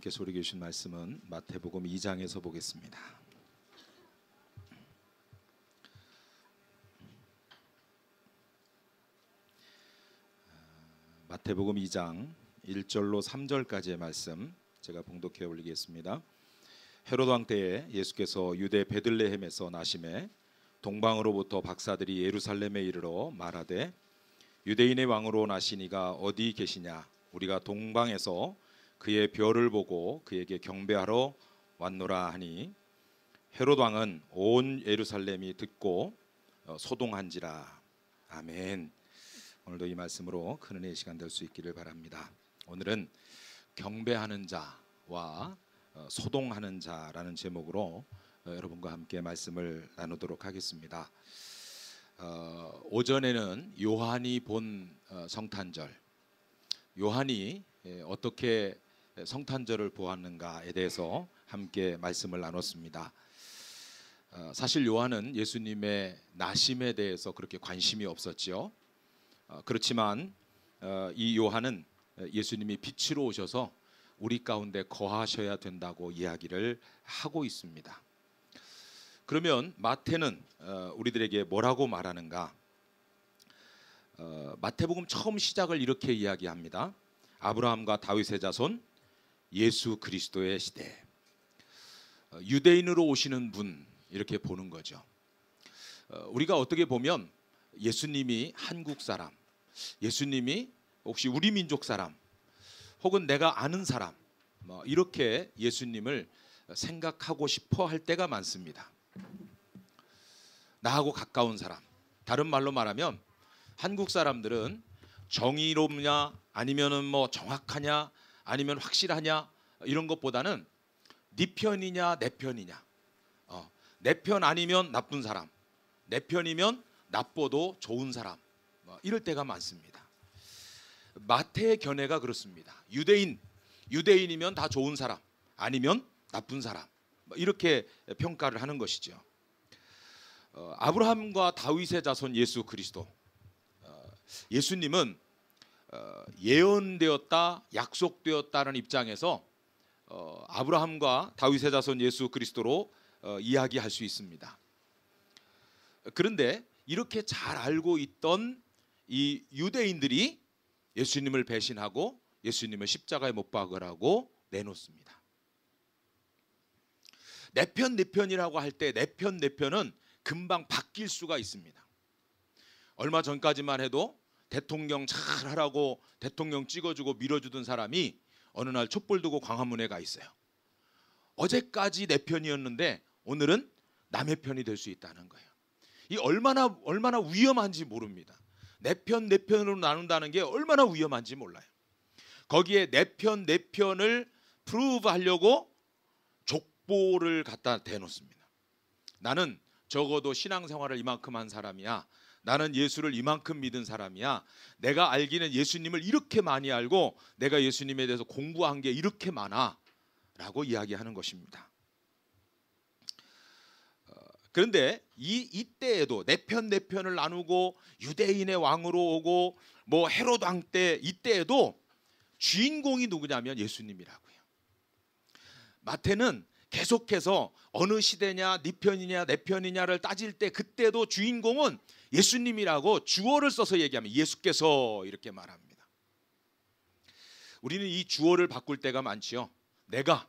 하나님께서 우리 주신 말씀은 마태복음 2장에서 보겠습니다. 마태복음 2장 1절로 3절까지의 말씀 제가 봉독해 올리겠습니다. 헤롯 왕 때에 예수께서 유대 베들레헴에서 나심에 동방으로부터 박사들이 예루살렘에 이르러 말하되 유대인의 왕으로 나시니가 어디 계시냐 우리가 동방에서 그의 별을 보고 그에게 경배하러 왔노라 하니 헤롯 왕은 온 예루살렘이 듣고 어, 소동한지라 아멘. 오늘도 이 말씀으로 큰 은혜의 시간 될 수 있기를 바랍니다. 오늘은 경배하는 자와 어, 소동하는 자라는 제목으로 어, 여러분과 함께 말씀을 나누도록 하겠습니다. 오전에는 요한이 본 성탄절, 요한이 예, 어떻게 네, 성탄절을 보았는가에 대해서 함께 말씀을 나눴습니다. 어, 사실 요한은 예수님의 나심에 대해서 그렇게 관심이 없었지요. 어, 그렇지만 어, 이 요한은 예수님이 빛으로 오셔서 우리 가운데 거하셔야 된다고 이야기를 하고 있습니다. 그러면 마태는 우리들에게 뭐라고 말하는가? 마태복음 처음 시작을 이렇게 이야기합니다. 아브라함과 다윗의 자손 예수 그리스도의 시대. 어, 유대인으로 오시는 분 이렇게 보는 거죠. 어, 우리가 어떻게 보면 예수님이 한국 사람, 예수님이 혹시 우리 민족 사람, 혹은 내가 아는 사람 뭐 이렇게 예수님을 생각하고 싶어 할 때가 많습니다. 나하고 가까운 사람. 다른 말로 말하면 한국 사람들은 정의롭냐 아니면은 뭐 정확하냐 아니면 확실하냐 이런 것보다는 네 편이냐 내 편이냐 어, 내편 아니면 나쁜 사람 내 편이면 나빠도 좋은 사람 어, 이럴 때가 많습니다 마태의 견해가 그렇습니다 유대인 유대인이면 다 좋은 사람 아니면 나쁜 사람 뭐 이렇게 평가를 하는 것이죠 어, 아브라함과 다윗의 자손 예수 그리스도 어, 예수님은 어, 예언되었다 약속되었다는 입장에서 어, 아브라함과 다윗의 자손 예수 그리스도로 어, 이야기할 수 있습니다. 그런데 이렇게 잘 알고 있던 이 유대인들이 예수님을 배신하고 예수님을 십자가에 못 박으라고 내놓습니다. 내편 내편이라고 할 때 내편 내편은 금방 바뀔 수가 있습니다. 얼마 전까지만 해도 대통령 잘 하라고 대통령 찍어주고 밀어주던 사람이 어느 날 촛불 두고 광화문에 가 있어요. 어제까지 내 편이었는데 오늘은 남의 편이 될 수 있다는 거예요. 이 얼마나 얼마나 위험한지 모릅니다. 내 편 내 편으로 나눈다는 게 얼마나 위험한지 몰라요. 거기에 내 편 내 편을 프루브 하려고 족보를 갖다 대놓습니다. 나는 적어도 신앙생활을 이만큼 한 사람이야. 나는 예수를 이만큼 믿은 사람이야. 내가 알기는 예수님을 이렇게 많이 알고 내가 예수님에 대해서 공부한 게 이렇게 많아. 라고 이야기하는 것입니다. 어, 그런데 이 이때에도 내편 내편을 나누고 유대인의 왕으로 오고 뭐 헤롯 왕때 이때에도 주인공이 누구냐면 예수님이라고요. 마태는 계속해서 어느 시대냐 네 편이냐 내 편이냐를 따질 때 그때도 주인공은 예수님이라고 주어를 써서 얘기하면 예수께서 이렇게 말합니다. 우리는 이 주어를 바꿀 때가 많지요. 내가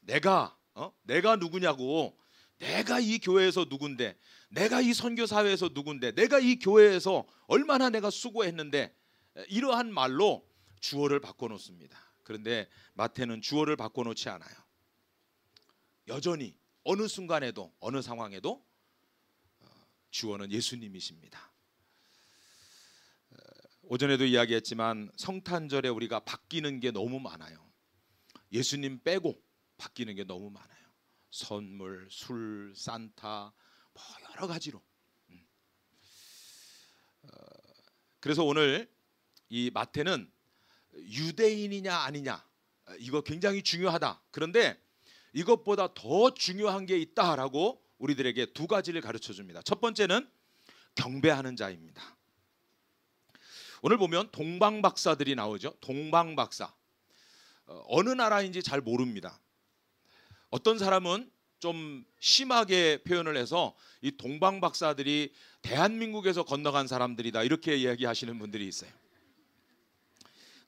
내가 어? 내가 누구냐고 내가 이 교회에서 누군데 내가 이 선교 사회에서 누군데 내가 이 교회에서 얼마나 내가 수고했는데 이러한 말로 주어를 바꿔 놓습니다. 그런데 마태는 주어를 바꿔 놓지 않아요. 여전히 어느 순간에도 어느 상황에도 주어는 예수님이십니다. 어, 오전에도 이야기했지만 성탄절에 우리가 바뀌는 게 너무 많아요. 예수님 빼고 바뀌는 게 너무 많아요. 선물, 술, 산타 뭐 여러 가지로. 음. 어, 그래서 오늘 이 마태는 유대인이냐 아니냐 이거 굉장히 중요하다. 그런데 이것보다 더 중요한 게 있다라고 우리들에게 두 가지를 가르쳐 줍니다. 첫 번째는 경배하는 자입니다. 오늘 보면 동방 박사들이 나오죠. 동방 박사. 어, 어느 나라인지 잘 모릅니다. 어떤 사람은 좀 심하게 표현을 해서 이 동방 박사들이 대한민국에서 건너간 사람들이다 이렇게 이야기하시는 분들이 있어요.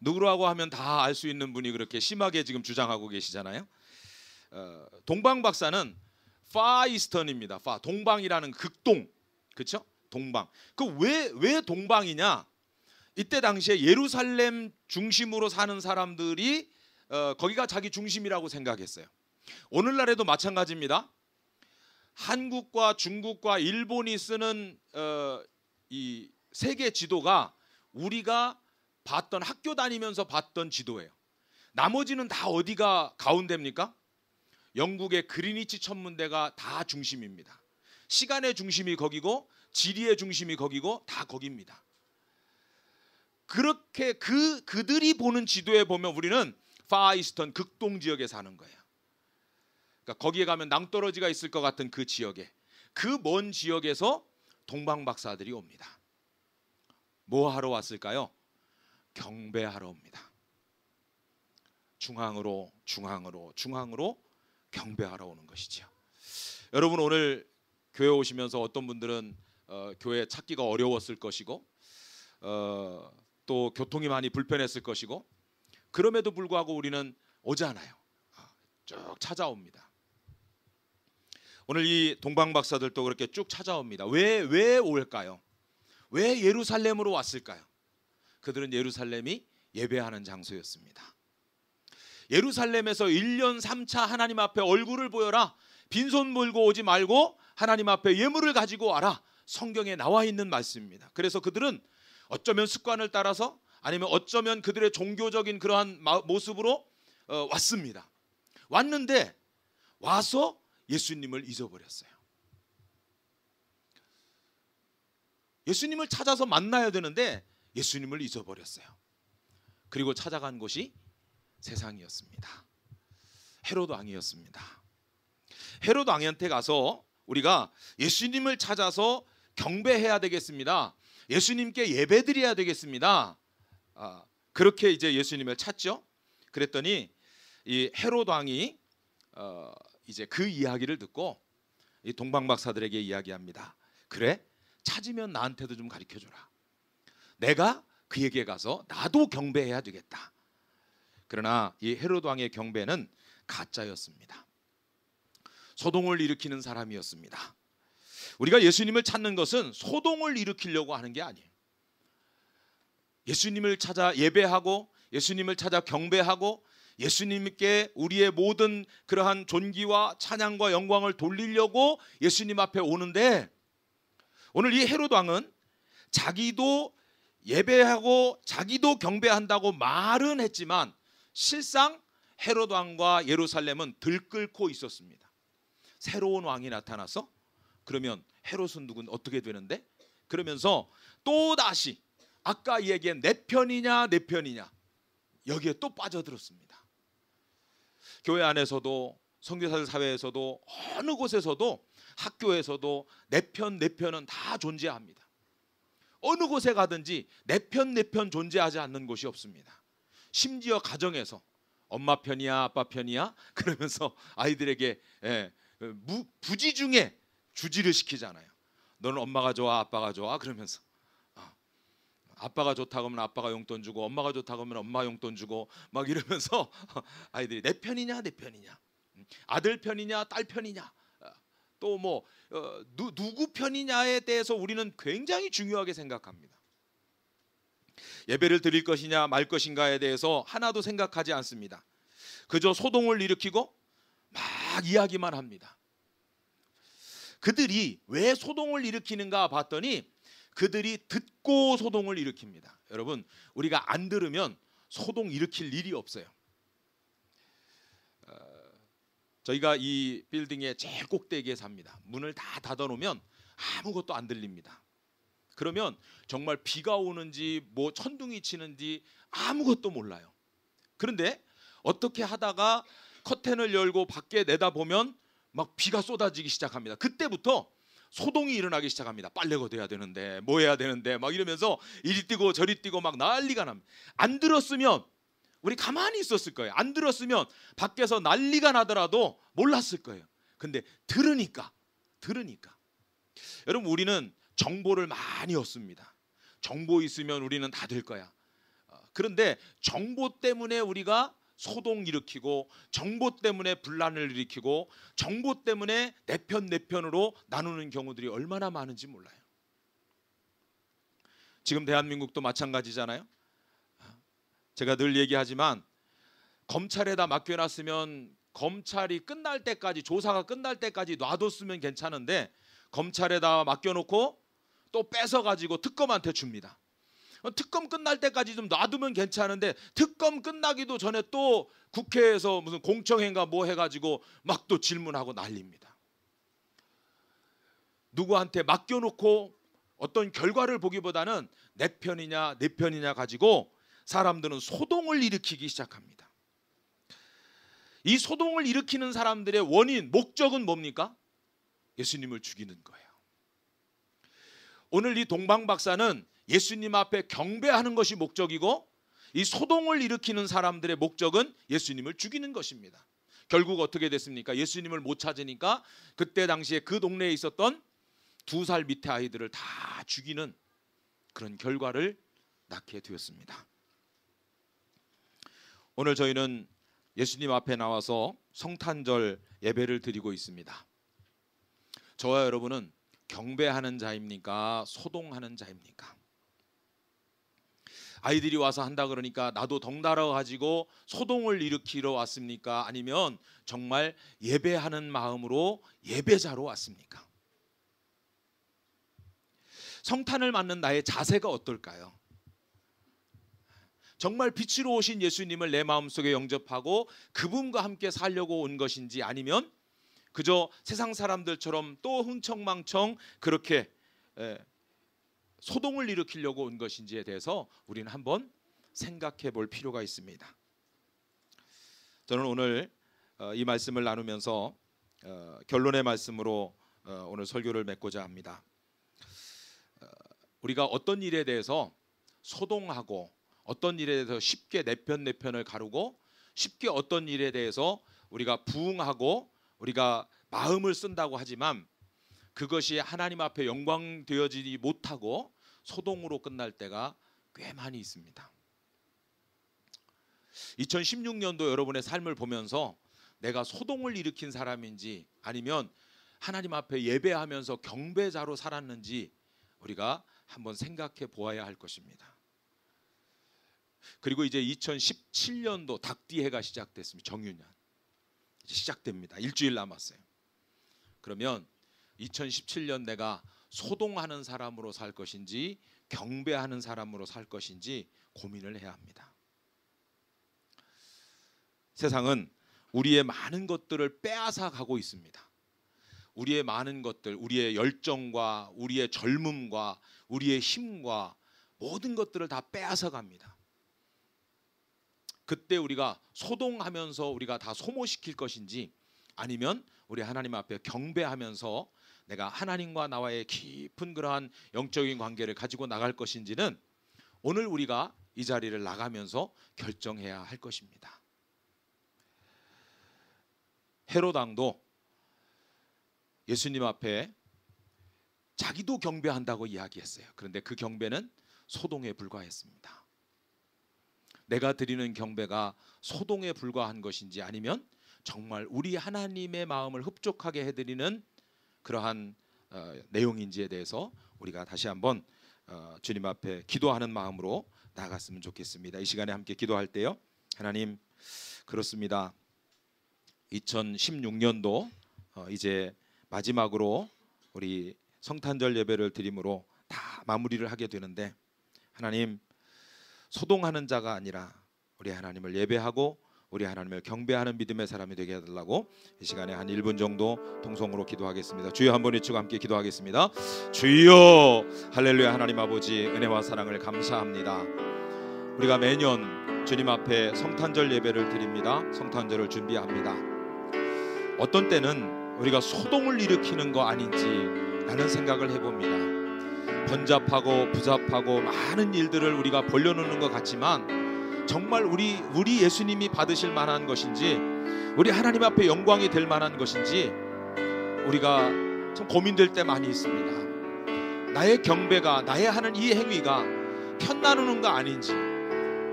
누구라고 하면 다 알 수 있는 분이 그렇게 심하게 지금 주장하고 계시잖아요. 어, 동방 박사는 파이스턴입니다. 파 동방이라는 극동. 그렇죠? 동방. 그 왜왜 왜 동방이냐? 이때 당시에 예루살렘 중심으로 사는 사람들이 어, 거기가 자기 중심이라고 생각했어요. 오늘날에도 마찬가지입니다. 한국과 중국과 일본이 쓰는 어, 이 세계 지도가 우리가 봤던 학교 다니면서 봤던 지도예요. 나머지는 다 어디가 가운데입니까? 영국의 그리니치 천문대가 다 중심입니다. 시간의 중심이 거기고 지리의 중심이 거기고 다 거기입니다. 그렇게 그 그들이 보는 지도에 보면 우리는 파이스턴 극동 지역에 사는 거예요. 그러니까 거기에 가면 낭떠러지가 있을 것 같은 그 지역에 그 먼 지역에서 동방 박사들이 옵니다. 뭐 하러 왔을까요? 경배하러 옵니다. 중앙으로 중앙으로 중앙으로 경배하러 오는 것이지요. 여러분 오늘 교회 오시면서 어떤 분들은 어, 교회 찾기가 어려웠을 것이고 어, 또 교통이 많이 불편했을 것이고 그럼에도 불구하고 우리는 오잖아요쭉 아, 찾아옵니다. 오늘 이 동방 박사들도 그렇게 쭉 찾아옵니다. 왜왜 올까요? 왜 예루살렘으로 왔을까요? 그들은 예루살렘이 예배하는 장소였습니다. 예루살렘에서 1년 3차 하나님 앞에 얼굴을 보여라. 빈손 물고 오지 말고 하나님 앞에 예물을 가지고 와라. 성경에 나와 있는 말씀입니다. 그래서 그들은 어쩌면 습관을 따라서 아니면 어쩌면 그들의 종교적인 그러한 모습으로 어, 왔습니다. 왔는데 와서 예수님을 잊어버렸어요. 예수님을 찾아서 만나야 되는데 예수님을 잊어버렸어요. 그리고 찾아간 곳이 세상이었습니다. 헤로도 왕이었습니다. 헤로도 왕한테 가서 우리가 예수님을 찾아서 경배해야 되겠습니다. 예수님께 예배드려야 되겠습니다. 아, 그렇게 이제 예수님을 찾죠. 그랬더니 이 헤롯 왕이 어, 이제 그 이야기를 듣고 이 동방 박사들에게 이야기합니다. 그래 찾으면 나한테도 좀 가르쳐 줘라. 내가 그에게 가서 나도 경배해야 되겠다. 그러나 이 헤롯 왕의 경배는 가짜였습니다. 소동을 일으키는 사람이었습니다. 우리가 예수님을 찾는 것은 소동을 일으키려고 하는 게 아니에요. 예수님을 찾아 예배하고 예수님을 찾아 경배하고 예수님께 우리의 모든 그러한 존귀와 찬양과 영광을 돌리려고 예수님 앞에 오는데 오늘 이 헤롯 왕은 자기도 예배하고 자기도 경배한다고 말은 했지만 실상 헤롯 왕과 예루살렘은 들끓고 있었습니다. 새로운 왕이 나타나서 그러면 헤롯은 누군 어떻게 되는데? 그러면서 또 다시 아까 얘기한 내 편이냐 내 편이냐 여기에 또 빠져들었습니다. 교회 안에서도 선교사 사회에서도 어느 곳에서도 학교에서도 내 편 내 편은 다 존재합니다. 어느 곳에 가든지 내 편 내 편 존재하지 않는 곳이 없습니다. 심지어 가정에서 엄마 편이야 아빠 편이야 그러면서 아이들에게 예, 그 무, 부지 중에 주지를 시키잖아요. 너는 엄마가 좋아 아빠가 좋아 그러면서 어. 아빠가 좋다고 하면 아빠가 용돈 주고 엄마가 좋다고 하면 엄마 용돈 주고 막 이러면서 아이들이 내 편이냐 내 편이냐 아들 편이냐 딸 편이냐 어. 또뭐 어, 누구 편이냐에 대해서 우리는 굉장히 중요하게 생각합니다. 예배를 드릴 것이냐 말 것인가에 대해서 하나도 생각하지 않습니다. 그저 소동을 일으키고 막 이야기만 합니다. 그들이 왜 소동을 일으키는가 봤더니 그들이 듣고 소동을 일으킵니다. 여러분, 우리가 안 들으면 소동 일으킬 일이 없어요. 어, 저희가 이 빌딩의 제일 꼭대기에 삽니다. 문을 다 닫아 놓으면 아무것도 안 들립니다. 그러면 정말 비가 오는지 뭐 천둥이 치는지 아무것도 몰라요. 그런데 어떻게 하다가 커튼을 열고 밖에 내다보면 막 비가 쏟아지기 시작합니다. 그때부터 소동이 일어나기 시작합니다. 빨래 걷어야 되는데 뭐 해야 되는데 막 이러면서 이리 뛰고 저리 뛰고 막 난리가 납니다. 안 들었으면 우리 가만히 있었을 거예요. 안 들었으면 밖에서 난리가 나더라도 몰랐을 거예요. 근데 들으니까 들으니까 여러분 우리는 정보를 많이 얻습니다. 정보 있으면 우리는 다 될 거야. 어, 그런데 정보 때문에 우리가 소동 일으키고 정보 때문에 분란을 일으키고 정보 때문에 내편내 편으로 나누는 경우들이 얼마나 많은지 몰라요. 지금 대한민국도 마찬가지잖아요. 어, 제가 늘 얘기하지만 검찰에다 맡겨놨으면 검찰이 끝날 때까지 조사가 끝날 때까지 놔뒀으면 괜찮은데 검찰에다 맡겨놓고 또 뺏어가지고 특검한테 줍니다. 특검 끝날 때까지 좀 놔두면 괜찮은데 특검 끝나기도 전에 또 국회에서 무슨 공청회인가 뭐 해가지고 막 또 질문하고 난립니다. 누구한테 맡겨놓고 어떤 결과를 보기보다는 내 편이냐 내 편이냐 가지고 사람들은 소동을 일으키기 시작합니다. 이 소동을 일으키는 사람들의 원인 목적은 뭡니까? 예수님을 죽이는 거예요. 오늘 이 동방 박사는 예수님 앞에 경배하는 것이 목적이고 이 소동을 일으키는 사람들의 목적은 예수님을 죽이는 것입니다. 결국 어떻게 됐습니까? 예수님을 못 찾으니까 그때 당시에 그 동네에 있었던 두 살 밑에 아이들을 다 죽이는 그런 결과를 낳게 되었습니다. 오늘 저희는 예수님 앞에 나와서 성탄절 예배를 드리고 있습니다. 저와 여러분은 경배하는 자입니까? 소동하는 자입니까? 아이들이 와서 한다 그러니까 나도 덩달아 가지고 소동을 일으키러 왔습니까? 아니면 정말 예배하는 마음으로 예배자로 왔습니까? 성탄을 맞는 나의 자세가 어떨까요? 정말 빛으로 오신 예수님을 내 마음속에 영접하고 그분과 함께 살려고 온 것인지 아니면 그저 세상 사람들처럼 또 흥청망청 그렇게 소동을 일으키려고 온 것인지에 대해서 우리는 한번 생각해 볼 필요가 있습니다. 저는 오늘 어, 이 말씀을 나누면서 어, 결론의 말씀으로 어, 오늘 설교를 맺고자 합니다. 우리가 어떤 일에 대해서 소동하고 어떤 일에 대해서 쉽게 내편 내편을 가르고 쉽게 어떤 일에 대해서 우리가 부응하고 우리가 마음을 쓴다고 하지만 그것이 하나님 앞에 영광 되어지지 못하고 소동으로 끝날 때가 꽤 많이 있습니다. 2016년도 여러분의 삶을 보면서 내가 소동을 일으킨 사람인지 아니면 하나님 앞에 예배하면서 경배자로 살았는지 우리가 한번 생각해 보아야 할 것입니다. 그리고 이제 2017년도 닭띠해가 시작됐습니다. 정유년. 시작됩니다. 일주일 남았어요. 그러면 2017년 내가 소동하는 사람으로 살 것인지 경배하는 사람으로 살 것인지 고민을 해야 합니다. 세상은 우리의 많은 것들을 빼앗아 가고 있습니다. 우리의 많은 것들, 우리의 열정과 우리의 젊음과 우리의 힘과 모든 것들을 다 빼앗아 갑니다. 그때 우리가 소동하면서 우리가 다 소모시킬 것인지 아니면 우리 하나님 앞에 경배하면서 내가 하나님과 나와의 깊은 그러한 영적인 관계를 가지고 나갈 것인지는 오늘 우리가 이 자리를 나가면서 결정해야 할 것입니다. 헤로당도 예수님 앞에 자기도 경배한다고 이야기했어요. 그런데 그 경배는 소동에 불과했습니다. 내가 드리는 경배가 소동에 불과한 것인지 아니면 정말 우리 하나님의 마음을 흡족하게 해드리는 그러한 어, 내용인지에 대해서 우리가 다시 한번 어, 주님 앞에 기도하는 마음으로 나갔으면 좋겠습니다. 이 시간에 함께 기도할 때요. 하나님 그렇습니다. 2016년도 어, 이제 마지막으로 우리 성탄절 예배를 드림으로 다 마무리를 하게 되는데 하나님 소동하는 자가 아니라 우리 하나님을 예배하고 우리 하나님을 경배하는 믿음의 사람이 되게 해달라고 이 시간에 한 1분 정도 통성으로 기도하겠습니다. 주여 한번 외치고 함께 기도하겠습니다. 주여 할렐루야 하나님 아버지 은혜와 사랑을 감사합니다. 우리가 매년 주님 앞에 성탄절 예배를 드립니다. 성탄절을 준비합니다. 어떤 때는 우리가 소동을 일으키는 거 아닌지 라는 생각을 해봅니다. 번잡하고 부잡하고 많은 일들을 우리가 벌려놓는 것 같지만 정말 우리 우리 예수님이 받으실 만한 것인지 우리 하나님 앞에 영광이 될 만한 것인지 우리가 참 고민될 때 많이 있습니다. 나의 경배가 나의 하는 이 행위가 편나누는 거 아닌지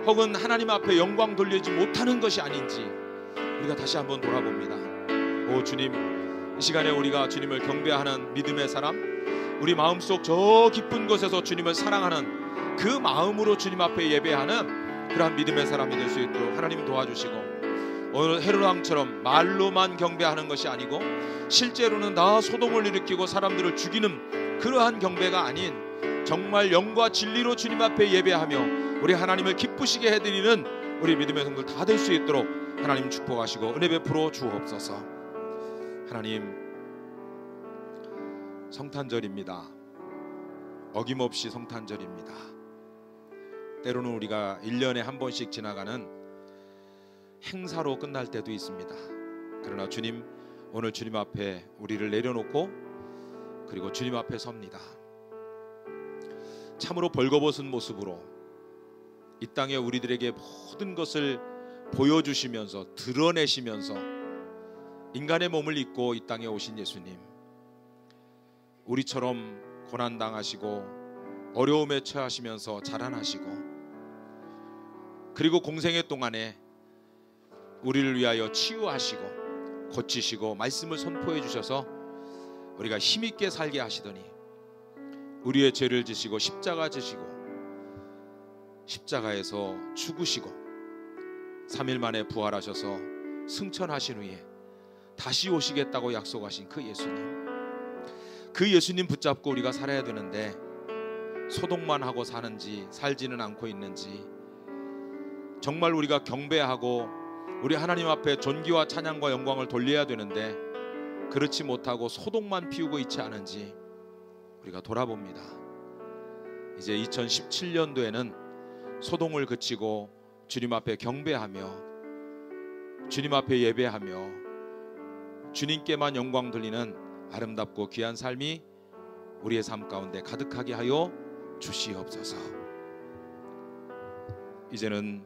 혹은 하나님 앞에 영광 돌리지 못하는 것이 아닌지 우리가 다시 한번 돌아봅니다. 오 주님 이 시간에 우리가 주님을 경배하는 믿음의 사람 우리 마음속 저 깊은 곳에서 주님을 사랑하는 그 마음으로 주님 앞에 예배하는 그러한 믿음의 사람이 될 수 있도록 하나님 도와주시고 오늘 헤르랑처럼 말로만 경배하는 것이 아니고 실제로는 다 소동을 일으키고 사람들을 죽이는 그러한 경배가 아닌 정말 영과 진리로 주님 앞에 예배하며 우리 하나님을 기쁘시게 해드리는 우리 믿음의 성들 다될 수 있도록 하나님 축복하시고 은혜 베풀어 주옵소서 하나님 성탄절입니다. 어김없이 성탄절입니다. 때로는 우리가 1년에 한 번씩 지나가는 행사로 끝날 때도 있습니다. 그러나 주님, 오늘 주님 앞에 우리를 내려놓고 그리고 주님 앞에 섭니다. 참으로 벌거벗은 모습으로 이 땅에 우리들에게 모든 것을 보여주시면서 드러내시면서 인간의 몸을 입고 이 땅에 오신 예수님 우리처럼 고난 당하시고 어려움에 처하시면서 자라나시고 그리고 공생의 동안에 우리를 위하여 치유하시고 고치시고 말씀을 선포해 주셔서 우리가 힘 있게 살게 하시더니 우리의 죄를 지시고 십자가 지시고 십자가에서 죽으시고 3일 만에 부활하셔서 승천하신 후에 다시 오시겠다고 약속하신 그 예수님 그 예수님 붙잡고 우리가 살아야 되는데 소동만 하고 사는지 살지는 않고 있는지 정말 우리가 경배하고 우리 하나님 앞에 존귀와 찬양과 영광을 돌려야 되는데 그렇지 못하고 소동만 피우고 있지 않은지 우리가 돌아봅니다. 이제 2017년도에는 소동을 그치고 주님 앞에 경배하며 주님 앞에 예배하며 주님께만 영광 돌리는 아름답고 귀한 삶이 우리의 삶 가운데 가득하게 하여 주시옵소서. 이제는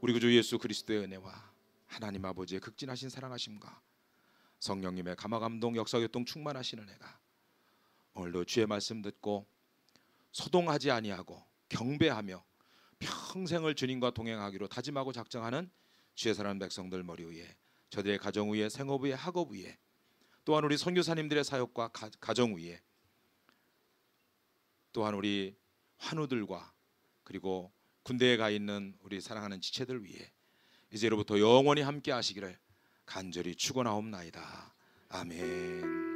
우리 구주 예수 그리스도의 은혜와 하나님 아버지의 극진하신 사랑하심과 성령님의 감화 감동 역사 교통 충만하신 은혜가 오늘도 주의 말씀 듣고 소동하지 아니하고 경배하며 평생을 주님과 동행하기로 다짐하고 작정하는 주의 사람 백성들 머리 위에 저들의 가정 위에 생업 위에 학업 위에 또한 우리 선교사님들의 사역과 가, 가정 위에 또한 우리 환우들과 그리고 군대에 가 있는 우리 사랑하는 지체들 위해 이제로부터 영원히 함께 하시기를 간절히 축원하옵나이다. 아멘.